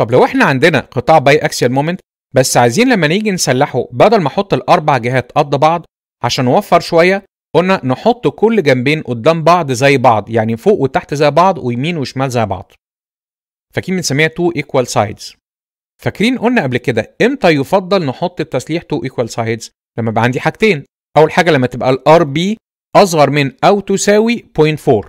طب لو احنا عندنا قطاع باي اكسيال مومنت بس عايزين لما نيجي نسلحه بدل ما احط الاربع جهات قد بعض عشان نوفر شويه قلنا نحط كل جنبين قدام بعض زي بعض يعني فوق وتحت زي بعض ويمين وشمال زي بعض فاكرين بنسميها 2 equal sides فاكرين قلنا قبل كده امتى يفضل نحط التسليح 2 equal sides لما يبقى عندي حاجتين اول حاجه لما تبقى الار بي اصغر من او تساوي 0.4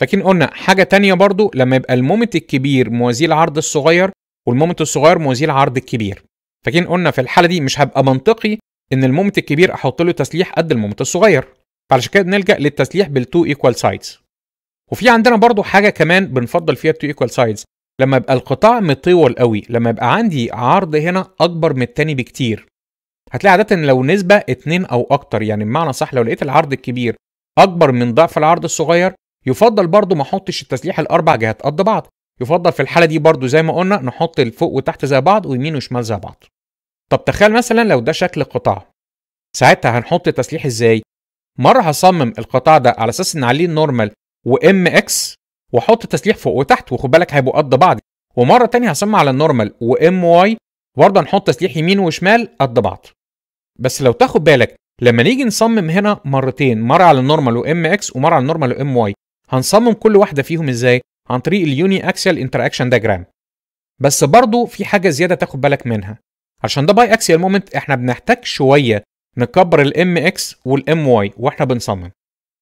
فاكرين قلنا حاجه تانية برضو لما يبقى المومنت الكبير موازي العرض الصغير والمومنت الصغير موازيه العرض الكبير فكين قلنا في الحاله دي مش هبقى منطقي ان المومنت الكبير احط له تسليح قد المومنت الصغير فعلشان كده نلجا للتسليح بالتو ايكوال سايدز وفي عندنا برضو حاجه كمان بنفضل فيها التو ايكوال سايدز لما يبقى القطاع مطول قوي لما يبقى عندي عرض هنا اكبر من التاني بكتير هتلاقي عاده لو نسبه اتنين او اكتر يعني بمعنى صح لو لقيت العرض الكبير اكبر من ضعف العرض الصغير يفضل برضه ما احطش التسليح الاربع جهات قد بعض يفضل في الحاله دي برضو زي ما قلنا نحط الفوق وتحت زي بعض ويمين وشمال زي بعض طب تخيل مثلا لو ده شكل قطاع ساعتها هنحط تسليح ازاي مره هصمم القطاع ده على اساس ان عليه نورمال وام اكس واحط تسليح فوق وتحت وخد بالك هيبقوا قد بعض ومره تانية هصمم على النورمال وام واي برضه هنحط تسليح يمين وشمال قد بعض بس لو تاخد بالك لما نيجي نصمم هنا مرتين مره على النورمال وام اكس ومره على النورمال وام واي هنصمم كل واحده فيهم ازاي عن طريق اليوني اكسيال انتراكشن دايجرام بس برضه في حاجه زياده تاخد بالك منها عشان ده باي اكسيال مومنت احنا بنحتاج شويه نكبر الام اكس والام واي واحنا بنصمم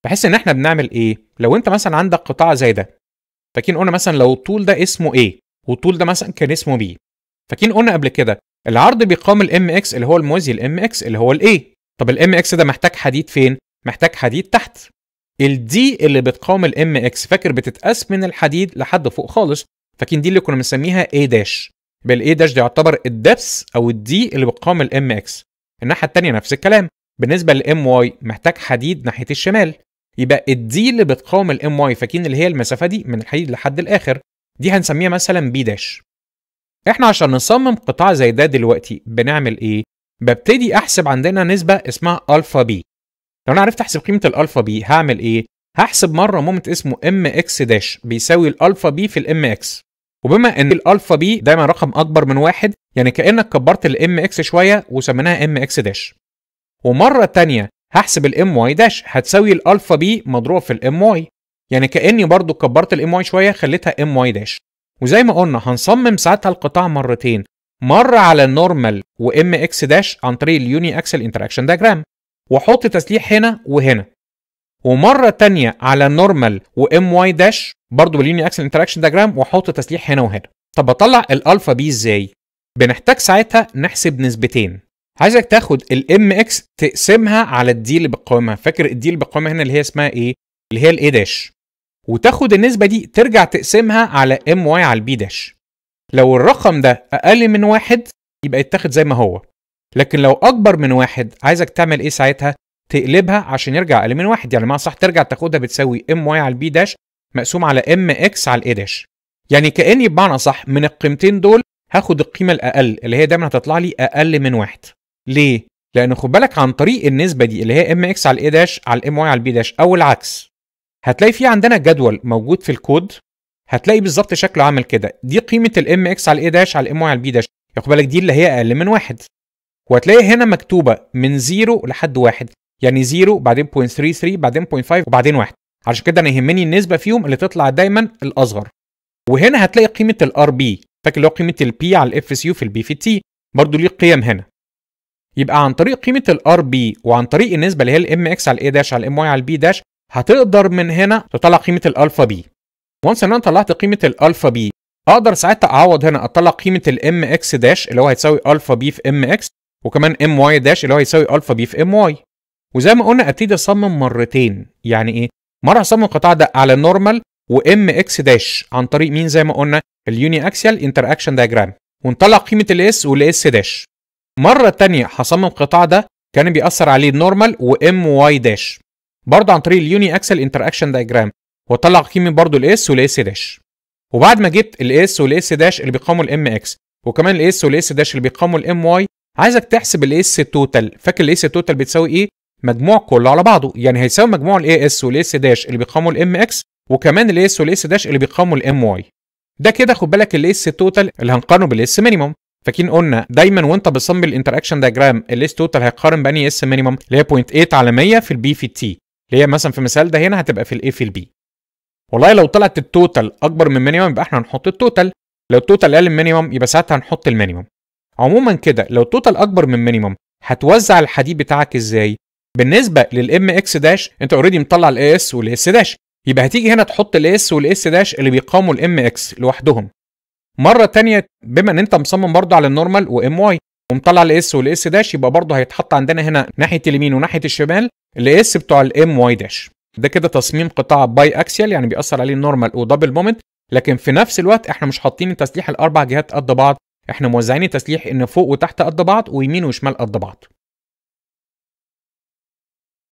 بحيث ان احنا بنعمل ايه لو انت مثلا عندك قطاع زي ده فاكرين قلنا مثلا لو الطول ده اسمه ايه والطول ده مثلا كان اسمه بي فاكرين قلنا قبل كده العرض بيقام الام اكس اللي هو الموازي الام اكس اللي هو الاي طب الام اكس ده محتاج حديد فين محتاج حديد تحت الدي اللي بتقاوم الام اكس فاكر بتتقاس من الحديد لحد فوق خالص فاكين دي اللي كنا بنسميها اي داش بالاي داش ده يعتبر الدبس او الدي اللي بتقاوم الام اكس الناحيه الثانيه نفس الكلام بالنسبه للام واي محتاج حديد ناحيه الشمال يبقى الدي اللي بتقاوم الام واي فاكرين اللي هي المسافه دي من الحديد لحد الاخر دي هنسميها مثلا بي داش احنا عشان نصمم قطاع زي ده دلوقتي بنعمل ايه ببتدي احسب عندنا نسبه اسمها الفا بي لو انا عرفت احسب قيمه الالفا بي هعمل ايه هحسب مره مومنت اسمه ام اكس داش بيساوي الالفا بي في الام اكس وبما ان الالفا بي دايما رقم اكبر من واحد يعني كانك كبرت الام اكس شويه وسميناها ام اكس داش ومره تانية هحسب الام واي داش هتساوي الالفا بي مضروب في الام واي يعني كاني برضو كبرت الام واي شويه خليتها ام واي داش وزي ما قلنا هنصمم ساعتها القطاع مرتين مره على النورمال وام اكس داش عن طريق اليوني اكسل انتراكشن دايجرام واحط تسليح هنا وهنا ومره تانية على نورمال وام واي داش برضه باليوني اكسل انتراكشن داجرام واحط تسليح هنا وهنا طب اطلع الالفا بي ازاي بنحتاج ساعتها نحسب نسبتين عايزك تاخد الام اكس تقسمها على الدي اللي بتقاومها فاكر الدي اللي بتقاومها هنا اللي هي اسمها ايه اللي هي الاي داش وتاخد النسبه دي ترجع تقسمها على ام واي على البي داش لو الرقم ده اقل من واحد يبقى يتاخد زي ما هو لكن لو اكبر من واحد عايزك تعمل ايه ساعتها تقلبها عشان يرجع اقل من واحد يعني معنى صح ترجع تاخدها بتساوي ام واي على البي داش مقسوم على ام اكس على الاي داش يعني كاني بمعنى صح من القيمتين دول هاخد القيمه الاقل اللي هي دايما هتطلع لي اقل من واحد ليه لان خد بالك عن طريق النسبه دي اللي هي ام اكس على الاي داش على الام واي على البي داش او العكس هتلاقي في عندنا جدول موجود في الكود هتلاقي بالظبط شكله عامل كده دي قيمه الام اكس على الاي داش على الام واي على البي داش خد بالك دي اللي هي اقل من واحد وهتلاقي هنا مكتوبه من 0 لحد 1 يعني 0 بعدين 0.33 بعدين 0.5 وبعدين 1 عشان كده انا يهمني النسبه فيهم اللي تطلع دايما الاصغر وهنا هتلاقي قيمه الار بي فاكر اللي هو قيمه البي على الاف اس يو في البي في تي برضه ليه قيم هنا يبقى عن طريق قيمه الار بي وعن طريق النسبه اللي هي الام اكس على الاي داش على الام واي على البي داش هتقدر من هنا تطلع قيمه الالفا بي وانس ان انا طلعت قيمه الالفا بي اقدر ساعتها اعوض هنا اطلع قيمه الام اكس داش اللي هو هتساوي الفا بي في ام اكس وكمان ام واي داش اللي هو يساوي الفا بي في ام واي وزي ما قلنا ابتدي اصمم مرتين يعني ايه مره اصمم القطاع ده على النورمال وام اكس داش عن طريق مين زي ما قلنا اليوني اكسيال انتر اكشن دايجرام ونطلع قيمه الاس والاس داش مره تانية هصمم القطاع ده كان بيأثر عليه النورمال وام واي داش برضه عن طريق اليوني اكسل انتر اكشن دايجرام واطلع قيمه برضه الاس والاس داش وبعد ما جبت الاس والاس داش اللي بيقاوموا الام اكس وكمان الاس والاس داش اللي بيقاوموا الام واي عايزك تحسب الاس توتال فاكر الاس توتال بتساوي ايه مجموع كله على بعضه يعني هيساوي مجموع الاي اس والاي اس داش اللي بيقاموا الام اكس وكمان الاي اس والاي اس داش اللي بيقاموا الام واي ده كده خد بالك الاي اس توتال اللي هنقارنه بالاي اس مينيموم فاكرين قلنا دايما وانت بتصمم الانتراكشن دايجرام الاس توتال هيقارن باني اس مينيموم اللي هي 0.8 على 100 في البي في التي اللي هي مثلا في المثال ده هنا هتبقى في الاي في البي والله لو طلعت التوتال اكبر من المينيموم يبقى احنا هنحط التوتال لو التوتال اقل من المينيموم يبقى ساعتها هنحط المينيموم عموما كده لو التوتال اكبر من مينيمم هتوزع الحديد بتاعك ازاي بالنسبه للام اكس داش انت اوريدي مطلع الاي اس والاس داش يبقى هتيجي هنا تحط الاس والاس داش اللي بيقاوموا الام اكس لوحدهم مره تانية بما ان انت مصمم برضه على النورمال وام واي ومطلع الاس والاس داش يبقى برضه هيتحط عندنا هنا ناحيه اليمين وناحيه الشمال الاس بتوع الام واي داش ده كده تصميم قطاع باي اكسيال يعني بيأثر عليه النورمال ودبل مومنت لكن في نفس الوقت احنا مش حاطين التسليح الاربع جهات قد بعض احنا موزعين التسليح ان فوق وتحت قد بعض ويمين وشمال قد بعض